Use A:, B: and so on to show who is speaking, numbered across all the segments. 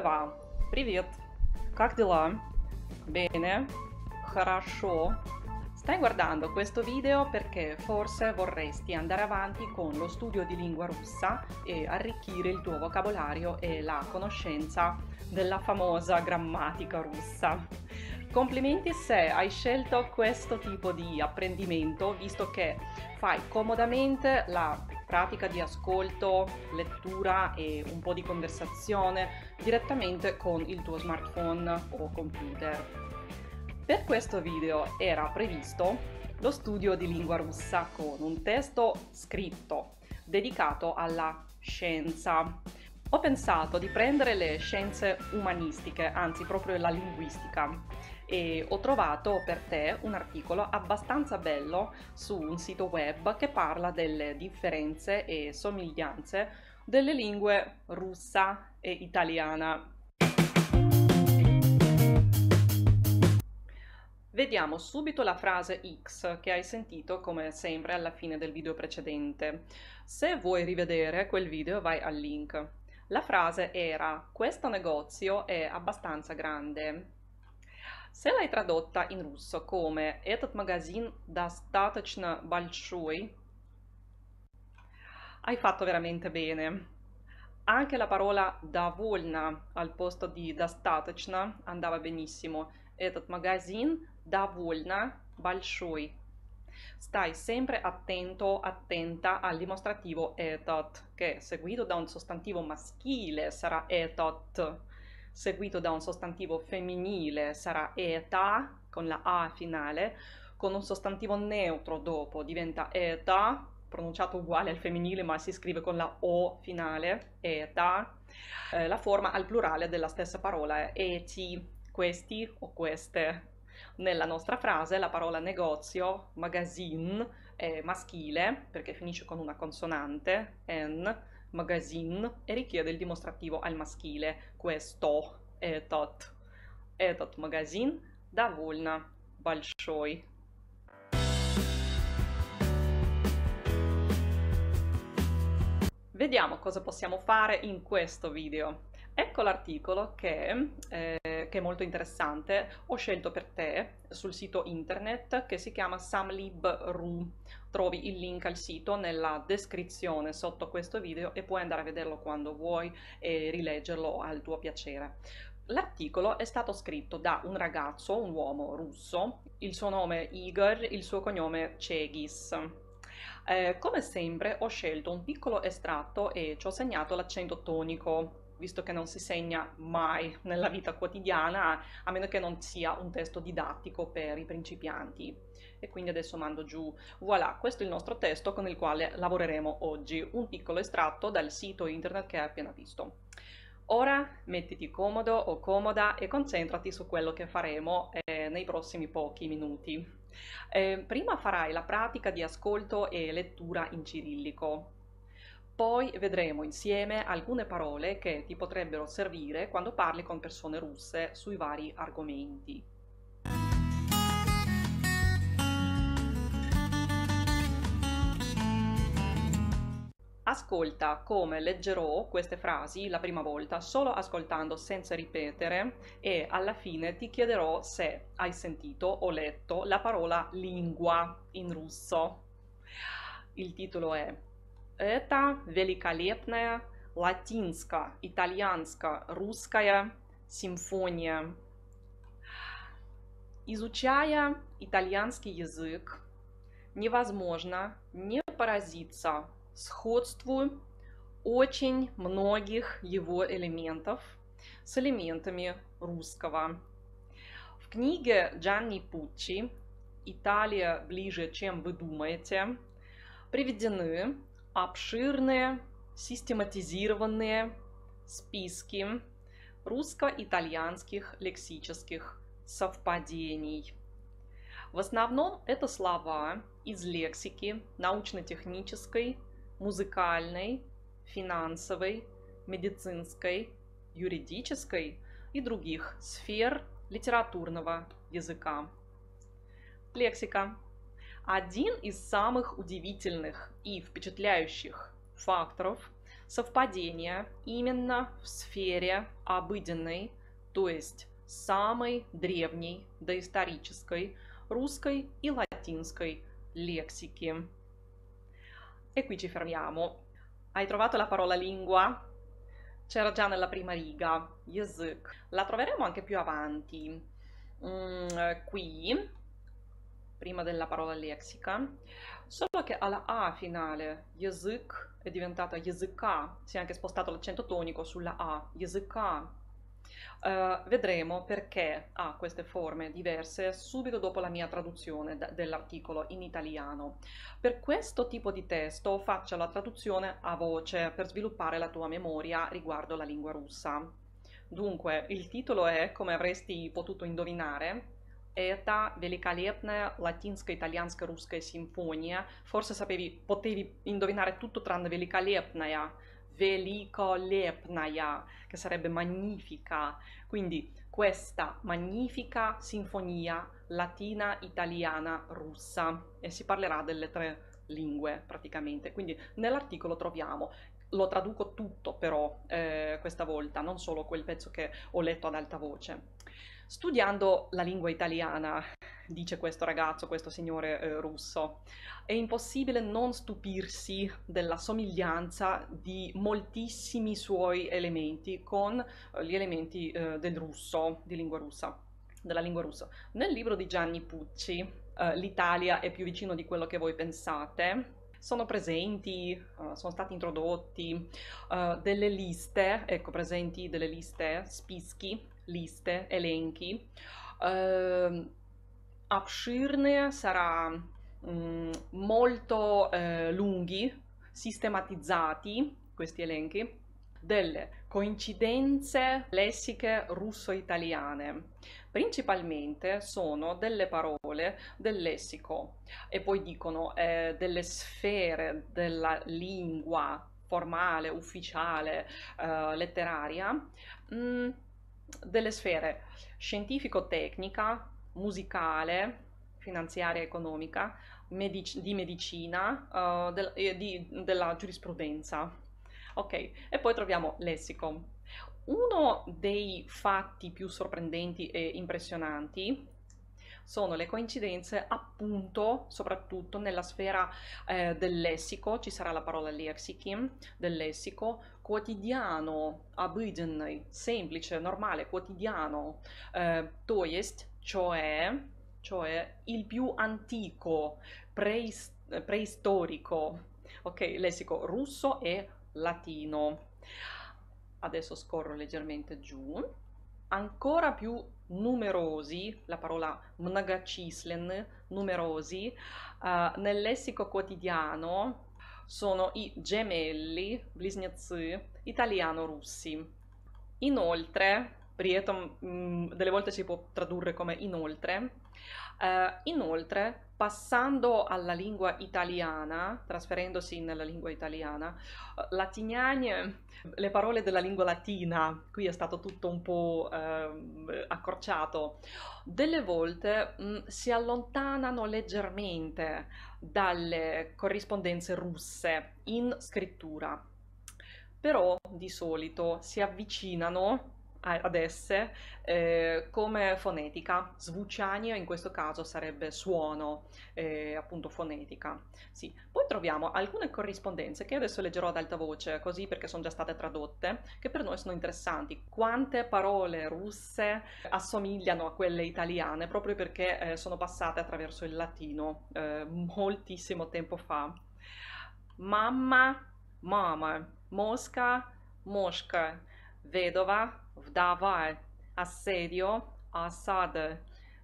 A: Здравствуйте! Привет! Как дела? Bene? Хорошо? Stai guardando questo video perché forse vorresti andare avanti con lo studio di lingua russa e arricchire il tuo vocabolario e la conoscenza della famosa grammatica russa. Complimenti se hai scelto questo tipo di apprendimento visto che fai comodamente la pratica di ascolto, lettura e un po' di conversazione direttamente con il tuo smartphone o computer. Per questo video era previsto lo studio di lingua russa con un testo scritto dedicato alla scienza. Ho pensato di prendere le scienze umanistiche, anzi proprio la linguistica, e ho trovato per te un articolo abbastanza bello su un sito web che parla delle differenze e somiglianze delle lingue russa e italiana. Vediamo subito la frase X che hai sentito come sempre alla fine del video precedente. Se vuoi rivedere quel video vai al link. La frase era questo negozio è abbastanza grande. Se l'hai tradotta in russo come «Этот магазин достаточно большой», hai fatto veramente bene. Anche la parola «довольно» al posto di «достаточно» andava benissimo. «Этот магазин довольно большой». Stai sempre attento, attenta al dimostrativo «этот», che seguito da un sostantivo maschile sarà «этот» seguito da un sostantivo femminile sarà età, con la A finale, con un sostantivo neutro dopo diventa età, pronunciato uguale al femminile ma si scrive con la O finale, età. Eh, la forma al plurale della stessa parola è eti, questi o queste. Nella nostra frase la parola negozio, magazine, è maschile perché finisce con una consonante, n, magazin e richiede il dimostrativo al maschile. Questo, этот, этот магазин довольно большой. Vediamo cosa possiamo fare in questo video. Ecco l'articolo che, eh, che, è molto interessante, ho scelto per te sul sito internet che si chiama samlib.ru trovi il link al sito nella descrizione sotto questo video e puoi andare a vederlo quando vuoi e rileggerlo al tuo piacere. L'articolo è stato scritto da un ragazzo, un uomo russo, il suo nome Igor, il suo cognome Chegis. Eh, come sempre ho scelto un piccolo estratto e ci ho segnato l'accento tonico visto che non si segna mai nella vita quotidiana, a meno che non sia un testo didattico per i principianti e quindi adesso mando giù, voilà, questo è il nostro testo con il quale lavoreremo oggi, un piccolo estratto dal sito internet che hai appena visto. Ora mettiti comodo o comoda e concentrati su quello che faremo eh, nei prossimi pochi minuti. Eh, prima farai la pratica di ascolto e lettura in cirillico. Poi vedremo insieme alcune parole che ti potrebbero servire quando parli con persone russe sui vari argomenti. Ascolta come leggerò queste frasi la prima volta solo ascoltando senza ripetere e alla fine ti chiederò se hai sentito o letto la parola lingua in russo. Il titolo è Это великолепная латинская, итальянская, русская симфония. Изучая итальянский язык, невозможно не поразиться сходству очень многих его элементов с элементами русского. В книге Джанни Пуччи «Италия ближе, чем вы думаете» приведены обширные, систематизированные списки русско-итальянских лексических совпадений. В основном это слова из лексики научно-технической музыкальной, финансовой, медицинской, юридической и других сфер литературного языка. Лексика. Один из самых удивительных и впечатляющих факторов совпадения именно в сфере обыденной, то есть самой древней доисторической русской и латинской лексики. E qui ci fermiamo. Hai trovato la parola lingua? C'era già nella prima riga, yazık. La troveremo anche più avanti. Mm, qui, prima della parola lexica, solo che alla A finale, yazık, è diventata yazıka, si è anche spostato l'accento tonico sulla A, yazıka, Uh, vedremo perché ha queste forme diverse subito dopo la mia traduzione dell'articolo in italiano. Per questo tipo di testo faccio la traduzione a voce per sviluppare la tua memoria riguardo la lingua russa. Dunque, il titolo è, come avresti potuto indovinare, это великолепная латинско-итальянско-русская sinfonia. Forse sapevi, potevi indovinare tutto tranne великолепная, veliko lepnaya, che sarebbe magnifica. Quindi questa magnifica sinfonia latina, italiana, russa e si parlerà delle tre lingue praticamente. Quindi nell'articolo troviamo lo traduco tutto però eh, questa volta, non solo quel pezzo che ho letto ad alta voce. Studiando la lingua italiana, dice questo ragazzo, questo signore eh, russo, è impossibile non stupirsi della somiglianza di moltissimi suoi elementi con eh, gli elementi eh, del russo, di lingua russa, della lingua russa. Nel libro di Gianni Pucci, eh, L'Italia è più vicino di quello che voi pensate, sono presenti, eh, sono stati introdotti delle liste, ecco presenti delle liste, spischi, liste, elenchi. Upshirne ehm, sarà mh, mm, molto eh, lunghi, sistematizzati questi elenchi, delle coincidenze lessiche russo-italiane. Principalmente sono delle parole del lessico e poi dicono eh, delle sfere della lingua formale, ufficiale, eh, letteraria. Mm delle sfere scientifico-tecnica, musicale, finanziaria e economica, medic- di medicina uh, del- e di, della giurisprudenza. Ok, e poi troviamo lessico. Uno dei fatti più sorprendenti e impressionanti sono le coincidenze appunto soprattutto nella sfera eh, del lessico, ci sarà la parola lexicim del lessico, quotidiano, обыденный, semplice, normale, quotidiano, eh, то cioè, cioè il più antico, preis preistorico, ok, lessico russo e latino. Adesso scorro leggermente giù, ancora più numerosi, la parola многочисленны, numerosi, uh, nel lessico quotidiano sono i gemelli, blizneцы, italiano-russi. Inoltre pri mm, delle volte si può tradurre come inoltre. Uh, inoltre, passando alla lingua italiana, trasferendosi nella lingua italiana, eh, latignane, le parole della lingua latina, qui è stato tutto un po' uh, accorciato, delle volte mh, mm, si allontanano leggermente dalle corrispondenze russe in scrittura, però di solito si avvicinano ad esse eh, come fonetica. Svucianie in questo caso sarebbe suono, eh, appunto fonetica. Sì. Poi troviamo alcune corrispondenze che adesso leggerò ad alta voce, così perché sono già state tradotte, che per noi sono interessanti. Quante parole russe assomigliano a quelle italiane proprio perché eh, sono passate attraverso il latino eh, moltissimo tempo fa. Mamma, mama, mosca, mosca vedova, vdava, assedio, Assad,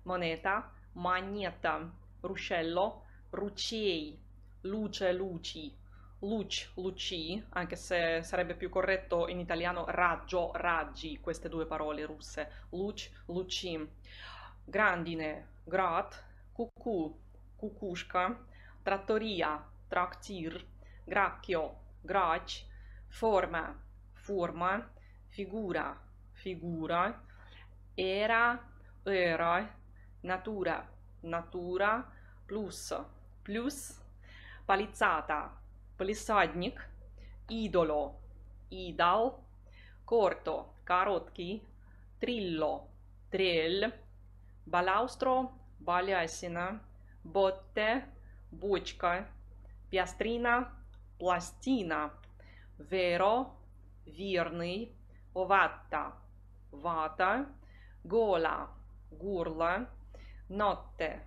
A: moneta, magneta, ruscello, ruciei, luce, luci, luce, luci, anche se sarebbe più corretto in italiano raggio, raggi, queste due parole russe, luce, luci, grandine, grat, cucù, cucusca, trattoria, traktir, gracchio, grac, forma, forma, figura, figura, era, era, natura, natura, plus, plus, palizzata, полисадник, идоло, идол, корто, короткий, трилло, трель, балаустро, балясина, ботте, бочка, пястрина, пластина, веро, верный, ovatta, vata, gola, gurla, notte,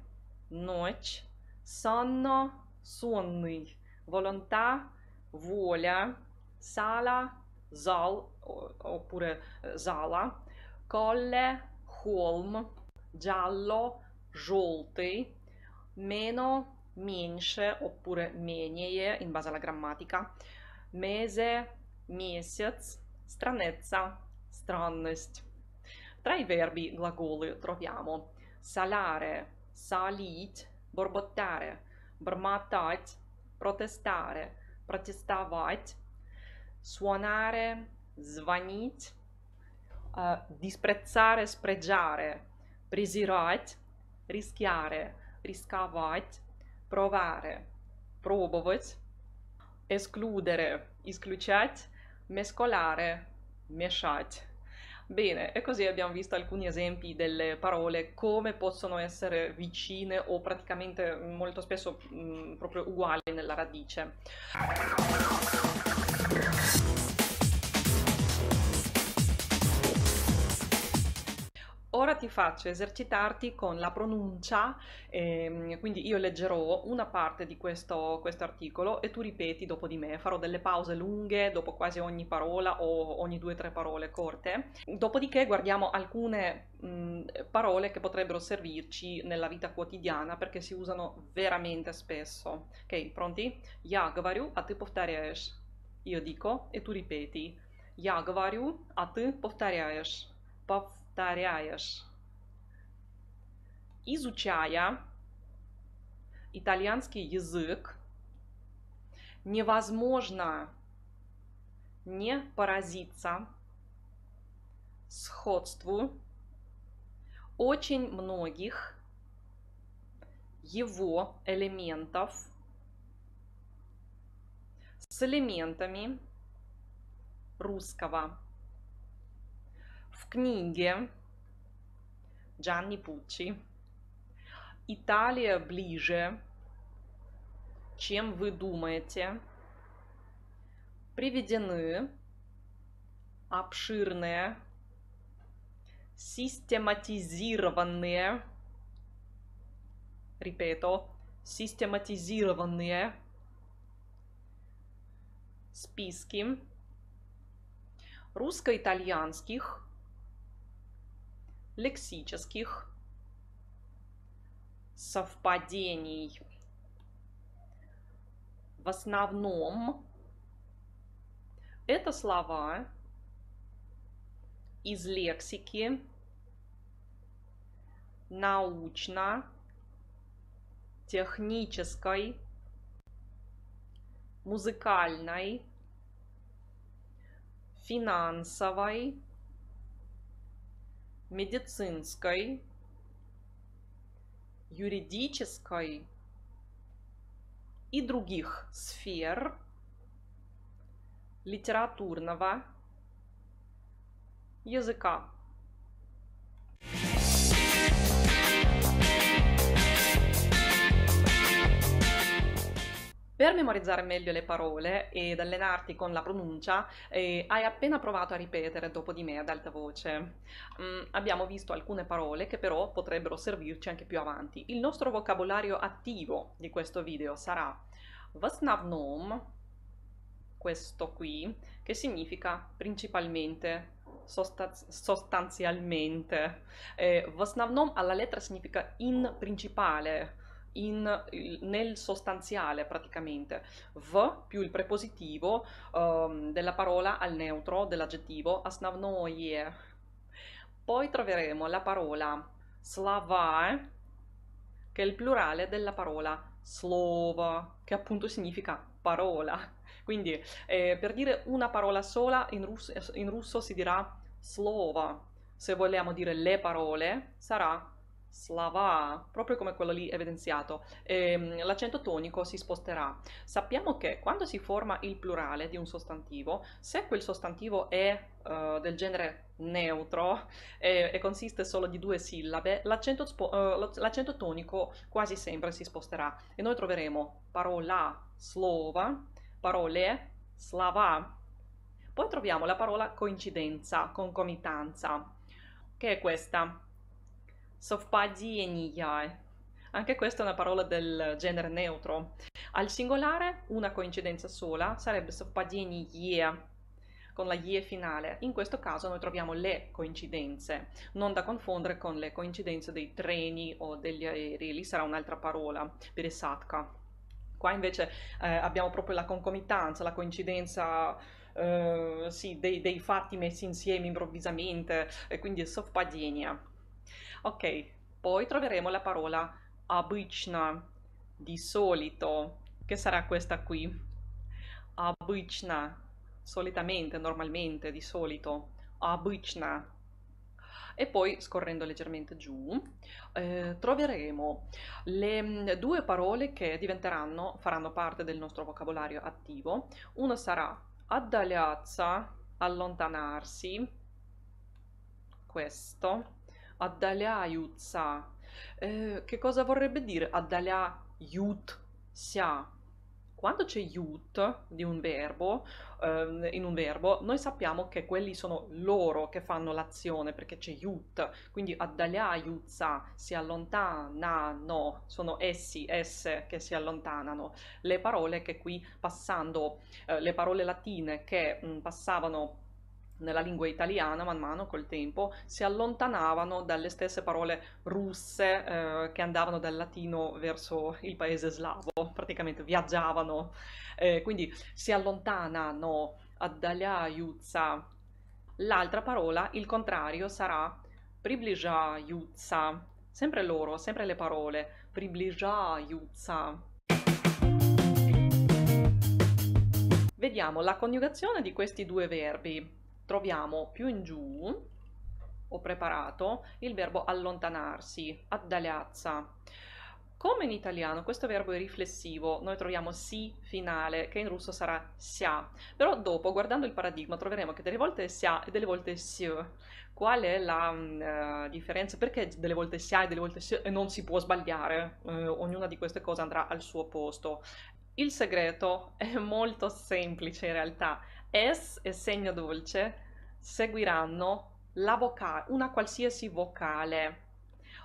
A: ночь, sonno, sonni, volontà, voglia, sala, zal oppure eh, zala, colle, holm, giallo, жолтый, meno, меньше oppure менее in base alla grammatica, mese, месяц, stranezza, strannest. Tra i verbi glagoli troviamo salare, salit, borbottare, bormatać, protestare, protestavać, suonare, звонить, uh, eh, disprezzare, spregiare, презирать, rischiare, riscavать, provare, пробовать, escludere, исключать, mescolare, meshat. Bene, e così abbiamo visto alcuni esempi delle parole, come possono essere vicine o praticamente molto spesso mh, mm, proprio uguali nella radice. ora ti faccio esercitarti con la pronuncia, ehm, quindi io leggerò una parte di questo, questo, articolo e tu ripeti dopo di me, farò delle pause lunghe dopo quasi ogni parola o ogni due o tre parole corte, dopodiché guardiamo alcune mh, parole che potrebbero servirci nella vita quotidiana perché si usano veramente spesso. Ok, pronti? Я говорю, а ты повторяешь. Io dico e tu ripeti. Я говорю, а ты повторяешь. повторяешь. Изучая итальянский язык, невозможно не поразиться сходству очень многих его элементов с элементами русского в книге Джанни Пуччи Италия ближе, чем вы думаете, приведены обширные, систематизированные, репето, систематизированные списки русско-итальянских лексических совпадений. В основном это слова из лексики научно-технической, музыкальной, финансовой, медицинской, юридической и других сфер литературного языка. Per memorizzare meglio le parole ed allenarti con la pronuncia, eh, hai appena provato a ripetere dopo di me ad alta voce. Mm, abbiamo visto alcune parole che però potrebbero servirci anche più avanti. Il nostro vocabolario attivo di questo video sarà Vasnavnom, questo qui, che significa principalmente, sostanzialmente. Eh, Vasnavnom alla lettera significa in principale, in, nel sostanziale praticamente, v più il prepositivo um, della parola al neutro dell'aggettivo основное. Poi troveremo la parola slava, che è il plurale della parola slova, che appunto significa parola. Quindi eh, per dire una parola sola in russo, in russo si dirà slova, se vogliamo dire le parole sarà slava, proprio come quello lì evidenziato, ehm, l'accento tonico si sposterà. Sappiamo che quando si forma il plurale di un sostantivo, se quel sostantivo è uh, del genere neutro e, e, consiste solo di due sillabe, l'accento, uh, tonico quasi sempre si sposterà e noi troveremo parola slova, parole slava. Poi troviamo la parola coincidenza, concomitanza, che è questa Совпадения. Anche questa è una parola del genere neutro. Al singolare una coincidenza sola sarebbe совпадение con la ie finale. In questo caso noi troviamo le coincidenze, non da confondere con le coincidenze dei treni o degli aerei, lì sarà un'altra parola, пересадка. Qua invece eh, abbiamo proprio la concomitanza, la coincidenza eh, sì, dei, dei, fatti messi insieme improvvisamente, e quindi è совпадение. Ok, poi troveremo la parola обычно, di solito, che sarà questa qui. Обычно, solitamente, normalmente, di solito. Обычно. E poi, scorrendo leggermente giù, eh, troveremo le mm, due parole che diventeranno, faranno parte del nostro vocabolario attivo. Una sarà addagliazza, allontanarsi, questo, addaляются. Eh, che cosa vorrebbe dire addaляются? Quando c'è yut di un verbo, eh, in un verbo, noi sappiamo che quelli sono loro che fanno l'azione perché c'è yut, quindi addaляются, si allontanano, sono essi, esse che si allontanano. Le parole che qui passando, eh, le parole latine che mh, mm, passavano nella lingua italiana man mano col tempo si allontanavano dalle stesse parole russe eh, che andavano dal latino verso il paese slavo, praticamente viaggiavano, eh, quindi si allontanano, addaляются. L'altra parola, il contrario, sarà приближаются, sempre loro, sempre le parole, приближаются. Vediamo la coniugazione di questi due verbi troviamo più in giù, ho preparato, il verbo allontanarsi, addaleazza. Come in italiano questo verbo è riflessivo, noi troviamo si finale, che in russo sarà sia, però dopo, guardando il paradigma, troveremo che delle volte è sia e delle volte è sio. Qual è la uh, differenza? Perché delle volte sia e delle volte si e non si può sbagliare? Uh, ognuna di queste cose andrà al suo posto. Il segreto è molto semplice in realtà, S e segno dolce seguiranno vocale, una qualsiasi vocale,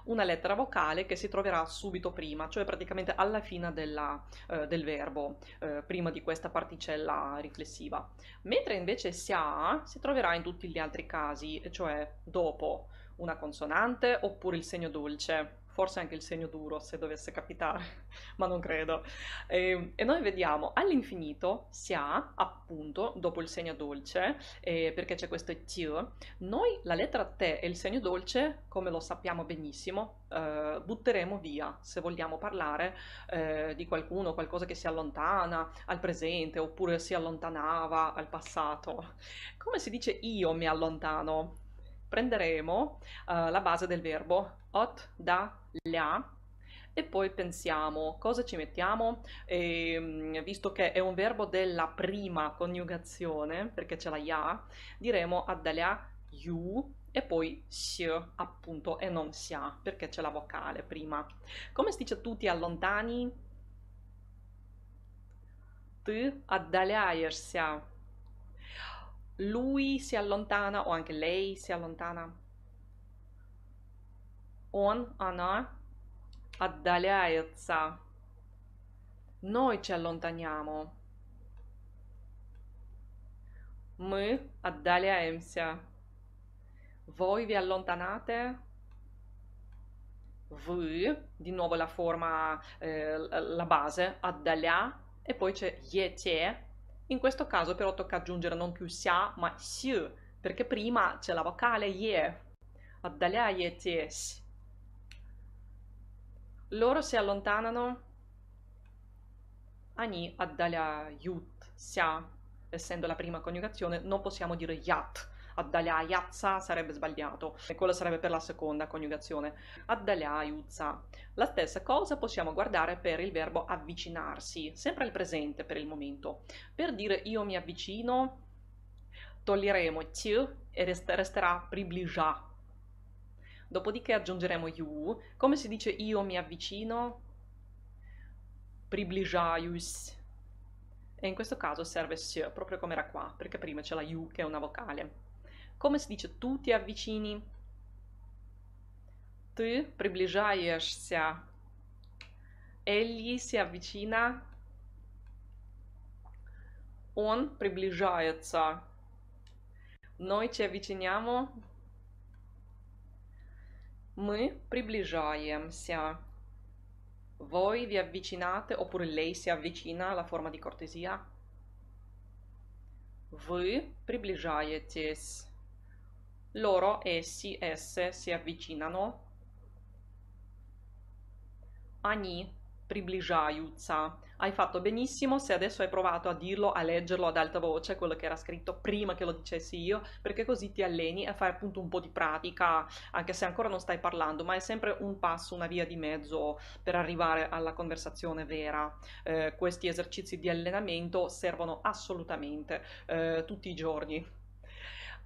A: una lettera vocale che si troverà subito prima, cioè praticamente alla fine della, eh, del verbo, eh, prima di questa particella riflessiva. Mentre invece SIA si troverà in tutti gli altri casi, cioè dopo una consonante oppure il segno dolce forse anche il segno duro se dovesse capitare, ma non credo. E, ehm, e, noi vediamo all'infinito si ha appunto dopo il segno dolce, eh, perché c'è questo t, noi la lettera t e il segno dolce, come lo sappiamo benissimo, eh, butteremo via se vogliamo parlare eh, di qualcuno, qualcosa che si allontana al presente oppure si allontanava al passato. Come si dice io mi allontano? prenderemo uh, la base del verbo ot, da, la e poi pensiamo cosa ci mettiamo e, ehm, visto che è un verbo della prima coniugazione perché c'è la ya diremo addalia you e poi si appunto e non sia perché c'è la vocale prima come si dice tu ti allontani tu addaляешься lui si allontana o anche lei si allontana. Он, она отдаляется. Noi ci allontaniamo. Мы отдаляемся. Voi vi allontanate? Вы, di nuovo la forma, eh, la base, addalia, e poi c'è yete, in questo caso però tocca aggiungere non più sia, ma si, perché prima c'è la vocale ye. Addaляє тесь. Loro si allontanano. Они отдаляются. Essendo la prima coniugazione, non possiamo dire yat Addalayazza sarebbe sbagliato, e quello sarebbe per la seconda coniugazione. Addalayuzza. La stessa cosa possiamo guardare per il verbo avvicinarsi, sempre al presente per il momento. Per dire io mi avvicino, toglieremo ti e resterà približa. Dopodiché aggiungeremo you. Come si dice io mi avvicino? Približajus. E in questo caso serve s, proprio come era qua, perché prima c'è la you che è una vocale. Come si dice tu ti avvicini? Ты приближаешься. Egli si avvicina. Он приближается. Noi ci avviciniamo. Мы приближаемся. Voi vi avvicinate oppure lei si avvicina alla forma di cortesia? Вы приближаетесь loro essi esse si avvicinano, они приближаются. Hai fatto benissimo se adesso hai provato a dirlo, a leggerlo ad alta voce, quello che era scritto prima che lo dicessi io, perché così ti alleni e fai appunto un po' di pratica, anche se ancora non stai parlando, ma è sempre un passo, una via di mezzo per arrivare alla conversazione vera. Eh, questi esercizi di allenamento servono assolutamente eh, tutti i giorni.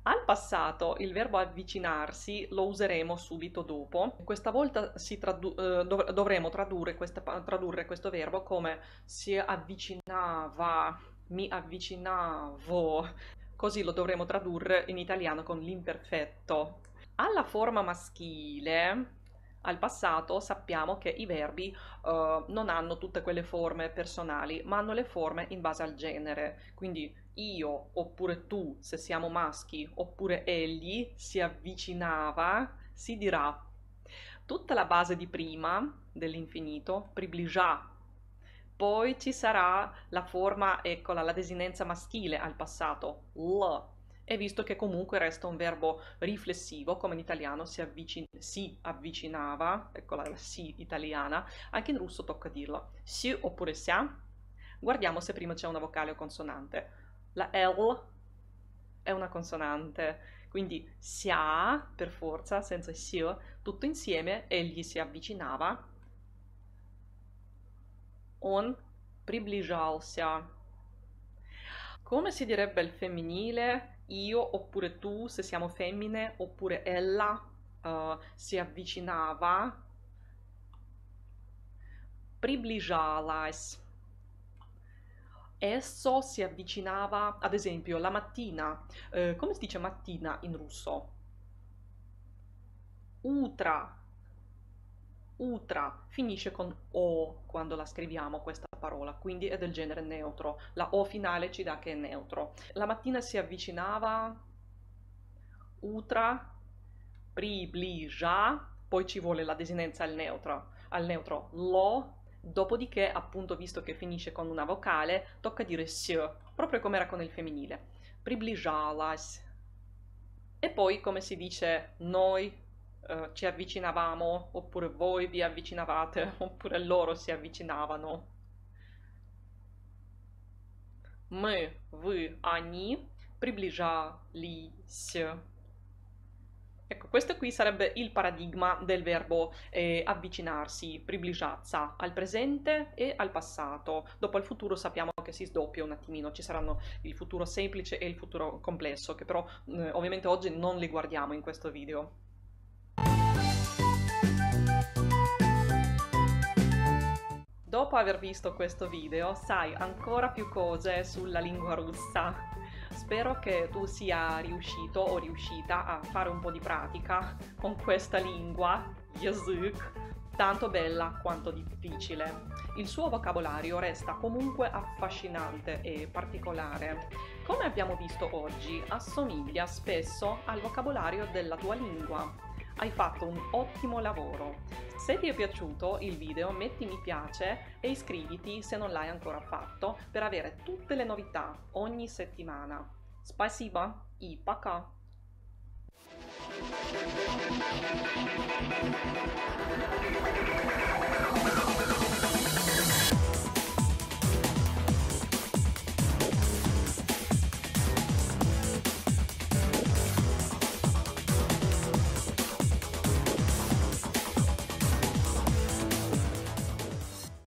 A: Al passato il verbo avvicinarsi lo useremo subito dopo. Questa volta tradu eh, dov dovremo tradurre, questa, tradurre questo verbo come si avvicinava, mi avvicinavo. Così lo dovremo tradurre in italiano con l'imperfetto. Alla forma maschile al passato sappiamo che i verbi uh, non hanno tutte quelle forme personali, ma hanno le forme in base al genere. Quindi io oppure tu, se siamo maschi, oppure egli, si avvicinava, si dirà tutta la base di prima dell'infinito, pribligià. Poi ci sarà la forma, eccola, la desinenza maschile al passato, l. E visto che comunque resta un verbo riflessivo, come in italiano si, avvicin si avvicinava, eccola la si italiana, anche in russo tocca dirlo, si oppure sia. Guardiamo se prima c'è una vocale o consonante la L è una consonante, quindi sia per forza, senza sio, tutto insieme egli si avvicinava. Он приближался. Come si direbbe il femminile io oppure tu se siamo femmine oppure ella uh, si avvicinava? Приближалась esso si avvicinava, ad esempio, la mattina. Eh, come si dice mattina in russo? Utra. Utra finisce con O quando la scriviamo questa parola, quindi è del genere neutro. La O finale ci dà che è neutro. La mattina si avvicinava utra, priblija, poi ci vuole la desinenza al neutro, al neutro lo, Dopodiché, appunto, visto che finisce con una vocale, tocca dire se, proprio come era con il femminile. Приближалась. E poi, come si dice noi, eh, ci avvicinavamo, oppure voi vi avvicinavate, oppure loro si avvicinavano. Мы, вы, они приближались. Ecco, questo qui sarebbe il paradigma del verbo eh, avvicinarsi, pribligiazza, al presente e al passato. Dopo al futuro sappiamo che si sdoppia un attimino, ci saranno il futuro semplice e il futuro complesso, che però eh, ovviamente oggi non li guardiamo in questo video. Dopo aver visto questo video sai ancora più cose sulla lingua russa. Spero che tu sia riuscito o riuscita a fare un po' di pratica con questa lingua, Yazuk, tanto bella quanto difficile. Il suo vocabolario resta comunque affascinante e particolare. Come abbiamo visto oggi, assomiglia spesso al vocabolario della tua lingua, hai fatto un ottimo lavoro. Se ti è piaciuto il video metti mi piace e iscriviti se non l'hai ancora fatto per avere tutte le novità ogni settimana. Спасибо и пока! Thank you.